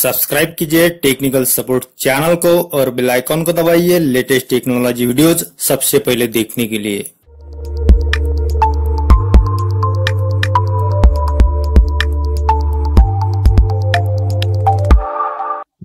subscribe कीजिए technical support channel को और बेल आइकॉन को दबाइए लेटेस्ट टेक्नोलॉजी वीडियोस सबसे पहले देखने के लिए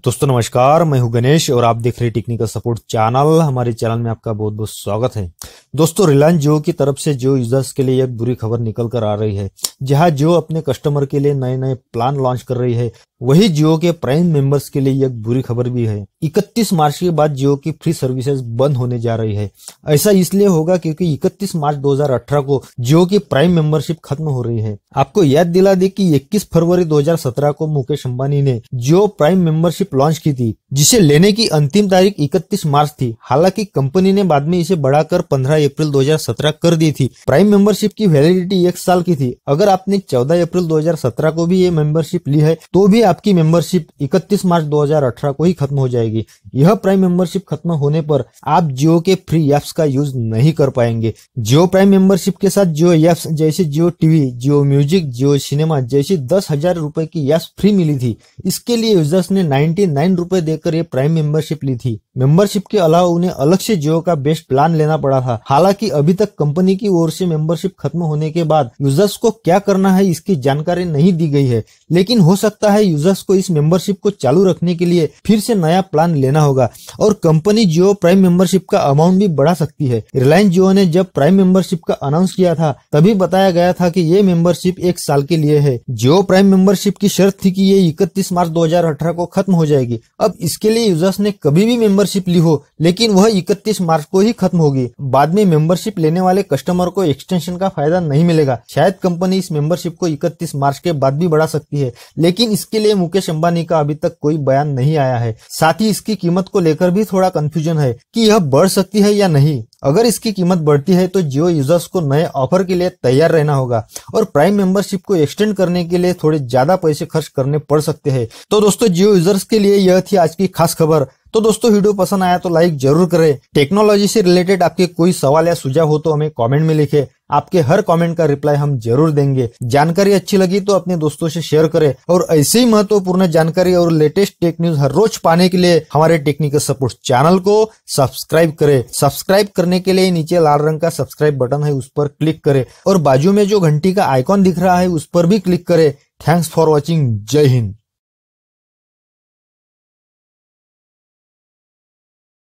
दोस्तों नमस्कार मैं हूं गणेश और आप देख रहे हैं टेक्निकल सपोर्ट चैनल हमारे चैनल में आपका बहुत बहुत स्वागत है दोस्तों रिलायंस जियो की तरफ से जियो यूजर्स के लिए एक बुरी खबर निकल कर आ रही है जहां जियो अपने कस्टमर के लिए नए नए प्लान लॉन्च कर रही है वही जियो के प्राइम मेंबर्स के लिए एक बुरी खबर भी है इकतीस मार्च के बाद जियो की फ्री सर्विसेज बंद होने जा रही है ऐसा इसलिए होगा क्योंकि 31 मार्च 2018 को जियो की प्राइम मेंबरशिप खत्म हो रही है आपको याद दिला दे कि 21 फरवरी 2017 को मुकेश अंबानी ने जियो प्राइम मेंबरशिप लॉन्च की थी जिसे लेने की अंतिम तारीख 31 मार्च थी हालांकि कंपनी ने बाद में इसे बढ़ाकर 15 अप्रैल 2017 कर दी थी प्राइम मेंबरशिप की वैलिडिटी एक साल की थी अगर आपने 14 अप्रैल 2017 को भी ये मेंबरशिप ली है तो भी आपकी मेंबरशिप 31 मार्च 2018 को ही खत्म हो जाएगी जाएगी यह प्राइम मेंबरशिप खत्म होने पर आप जियो के फ्री एप्स का यूज नहीं कर पाएंगे जियो प्राइम मेंबरशिप के साथ जियो एप्स जैसे Jio TV Jio music Jio cinema जैसी दस हजार रूपए की एप्स फ्री मिली थी इसके लिए यूजर्स ने नाइन्टी नाइन रूपए देकर ये प्राइम मेंबरशिप ली थी मेंबरशिप के अलावा उन्हें अलग से जियो का बेस्ट प्लान लेना पड़ा था हालांकि अभी तक कंपनी की ओर से मेंबरशिप खत्म होने के बाद यूजर्स को क्या करना है इसकी जानकारी नहीं दी गई है लेकिन हो सकता है यूजर्स को इस मेंबरशिप को चालू रखने के लिए फिर से नया प्लान प्लान लेना होगा और कंपनी जियो प्राइम मेंबरशिप का अमाउंट भी बढ़ा सकती है रिलायंस जियो ने जब प्राइम मेंबरशिप का अनाउंस किया था तभी बताया गया था कि ये मेंबरशिप एक साल के लिए है जियो प्राइम मेंबरशिप की शर्त थी कि ये 31 मार्च 2018 को खत्म हो जाएगी अब इसके लिए यूजर्स ने कभी भी मेंबरशिप ली हो लेकिन वह 31 मार्च को ही खत्म होगी बाद में मेंबरशिप लेने वाले कस्टमर को एक्सटेंशन का फायदा नहीं मिलेगा शायद कंपनी इस मेंबरशिप को इकतीस मार्च के बाद भी बढ़ा सकती है लेकिन इसके लिए मुकेश अम्बानी का अभी तक कोई बयान नहीं आया है साथ ही इसकी कीमत को लेकर भी थोड़ा कंफ्यूजन है कि यह बढ़ सकती है या नहीं अगर इसकी कीमत बढ़ती है तो जियो यूजर्स को नए ऑफर के लिए तैयार रहना होगा और प्राइम मेंबरशिप को एक्सटेंड करने के लिए थोड़े ज्यादा पैसे खर्च करने पड़ सकते हैं तो दोस्तों जियो यूजर्स के लिए यह थी आज की खास खबर तो दोस्तों वीडियो पसंद आया तो लाइक जरूर करें टेक्नोलॉजी से रिलेटेड आपके कोई सवाल या सुझाव हो तो हमें कॉमेंट में लिखे आपके हर कमेंट का रिप्लाई हम जरूर देंगे जानकारी अच्छी लगी तो अपने दोस्तों से शेयर करें और ऐसे ही महत्वपूर्ण जानकारी और लेटेस्ट टेक न्यूज हर रोज पाने के लिए हमारे टेक्निकल सपोर्ट चैनल को सब्सक्राइब करें सब्सक्राइब करने के लिए नीचे लाल रंग का सब्सक्राइब बटन है उस पर क्लिक करे और बाजू में जो घंटी का आइकॉन दिख रहा है उस पर भी क्लिक करे थैंक्स फॉर वॉचिंग जय हिंद